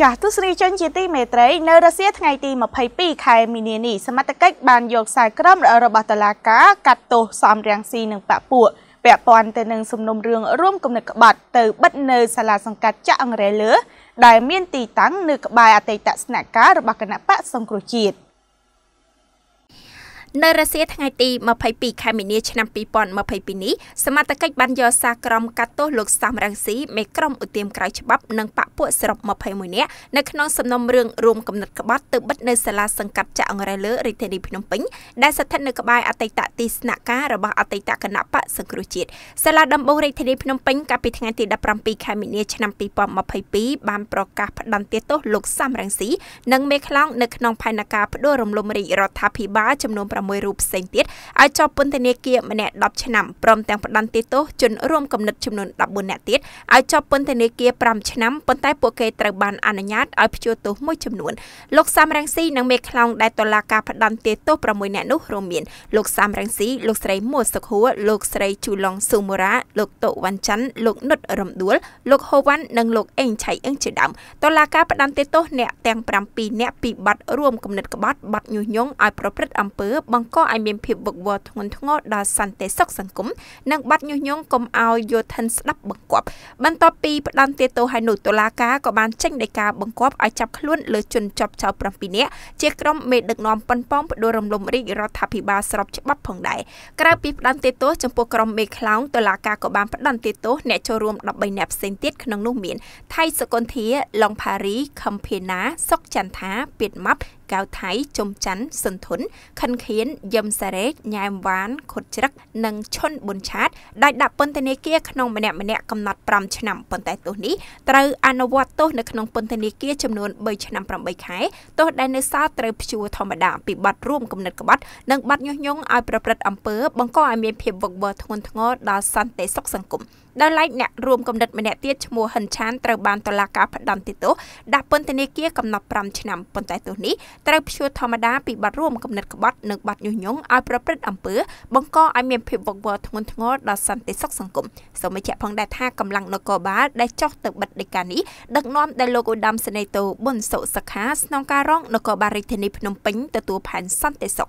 ចាស់ទស្សនិកជនជាទីមេត្រីនៅរុស្ស៊ីថ្ងៃទី22ខែមីនានេះសមត្ថកិច្ចបានយកខ្សែក្រមរបស់តុលាការកាត់ទោសសំរាំងស៊ីនិងបពួកពាក់ព័ន្ធទៅនឹងសំណុំរឿងរួមគំនិតក្បត់ទៅបិទនៅសាលាសង្កាត់ចាក់អង្រែលើដែលមានទីតាំងនៅក្បែរអតីតស្នាក់ការរបស់គណៈបកសង្គ្រោះជាតិ។នៅរសៀលថ្ងៃទី22ខែមីនា ឆ្នាំ2022នេះសមាជិកបានយកសារក្រមកាត់ទោសលោកសំរងស៊ីមេក្រុមឧទាមក្រៅច្បាប់និងបពពួកសរុប21នាក់នៅក្នុងសំណុំរឿងរួមកំណត់ក្បត់ទៅបិទនៅសាលាសង្កាត់ចាក់អង្រែលើរាជធានីភ្នំពេញដែលស្ថិតនៅក្បែរអតីតទីស្នាក់ការរបស់អតីតគណៈបកសង្គ្រោះជាតិសាលាដំបងរាជធានីភ្នំពេញកាលពីថ្ងៃទី17ខែមីនា ឆ្នាំ2022បានប្រកាសផ្តន្ទាទោសលោកសំរងស៊ីនិងមេខ្លោងនៅក្នុងផែនការផ្ដួលរំលំរាជរដ្ឋាភិបាលចំនួន16រូបផ្សេងទៀតឲ្យជាប់ពន្ធនាគារម្នាក់10ឆ្នាំព្រមទាំងផ្ដន្ទាទោសជនរួមគំនិតចំនួន14នាក់ទៀតឲ្យជាប់ពន្ធនាគារ5ឆ្នាំប៉ុន្តែពួកគេត្រូវបានអនុញ្ញាតឲ្យព្យួរទោសមួយចំនួនលោកសាមរងស៊ីនិងមេខ្លងដែលតុលាការផ្ដន្ទាទោស6នាក់នោះរួមមានលោកសាមរងស៊ីលោកស្រីមួសុខហួរលោកស្រីជូឡុងស៊ូមូរ៉ាលោកតុវ៉ាន់ច័ន្ទលោកនុតរំដួល លោកហូវ៉ាន់និងលោកអេងឆៃអឹងជាដើមតុលាការផ្ដន្ទាទោសអ្នកទាំង7នាក់ពីបទរួមគំនិតក្បត់បទញុះញង់ឲ្យប្រព្រឹត្តអំពើបង្កឲ្យមានភាពវឹកវរធ្ងន់ធ្ងរដល់សន្តិសុខសង្គមនិងបាត់ញុះញង់កុំឲ្យយោធិនស្ដាប់បង្គាប់បន្ទាប់ពីផ្ដន្ទាទោសឲ្យនោះតុលាការក៏បានចេញដីកាបង្គាប់ឲ្យចាប់ខ្លួនលើជនជាប់ចោទ7នាក់ជាក្រុមមេដឹកនាំប៉ុនប៉ងផ្ដួលរំលំរាជរដ្ឋាភិបាលស្របច្បាប់ផងដែរក្រៅពីផ្ដន្ទាទោសចំពោះក្រុមមេខ្លោងតុលាការក៏បានផ្ដន្ទាទោសអ្នកចូលរួម13នាក់ផ្សេងទៀតក្នុងនោះមានថៃសកុនធាឡុងផារីខឹមភេណាសុកចន្ទថាពីតម៉ាប់កៅថៃជុំច័ន្ទសុនធុនខិនខៀនយឹមសារ៉េកញ៉ែមវ៉ានខុតជ្រឹកនិងឈុនប៊ុនឆាតដែលដាក់ពន្ធនាគារក្នុងម្នាក់ម្នាក់កំណត់5ឆ្នាំប៉ុន្តែទោសនេះត្រូវអនុវត្តទោសនៅក្នុងពន្ធនាគារចំនួន3ឆ្នាំ8ខែទោសដែលនៅសល់ត្រូវព្យួរធម្មតាពីបទរួមគំនិតក្បត់និងបទញុះញង់ឲ្យប្រព្រឹត្តអំពើបង្កឲ្យមានភាពវឹកវរធ្ងន់ធ្ងរដល់សន្តិសុខសង្គមដោយឡែកអ្នករួមគំនិតម្នាក់ទៀតឈ្មោះហិនឆានត្រូវបានតុលាការផ្ដន្ទាទោសដាក់ពន្ធនាគារកំណត់5ឆ្នាំប៉ុន្តែទោសនេះត្រូវព្យួរធម្មតាពីបទរួមគំនិតក្បត់និងបទញុះញង់ឲ្យប្រព្រឹត្តអំពើបង្កឲ្យមានភាពវឹកវរធ្ងន់ធ្ងរដល់សន្តិសុខសង្គមសូមបញ្ជាក់ផងដែរថាកម្លាំងនគរបាលដែលចោះទៅបិទដីកានេះដឹកនាំដោយលោកឧត្តមសេនីយ៍តូប៊ុនសុសខាស្នងការរងនគរបាលរាជធានីភ្នំពេញទទួលផែនសន្តិសុខ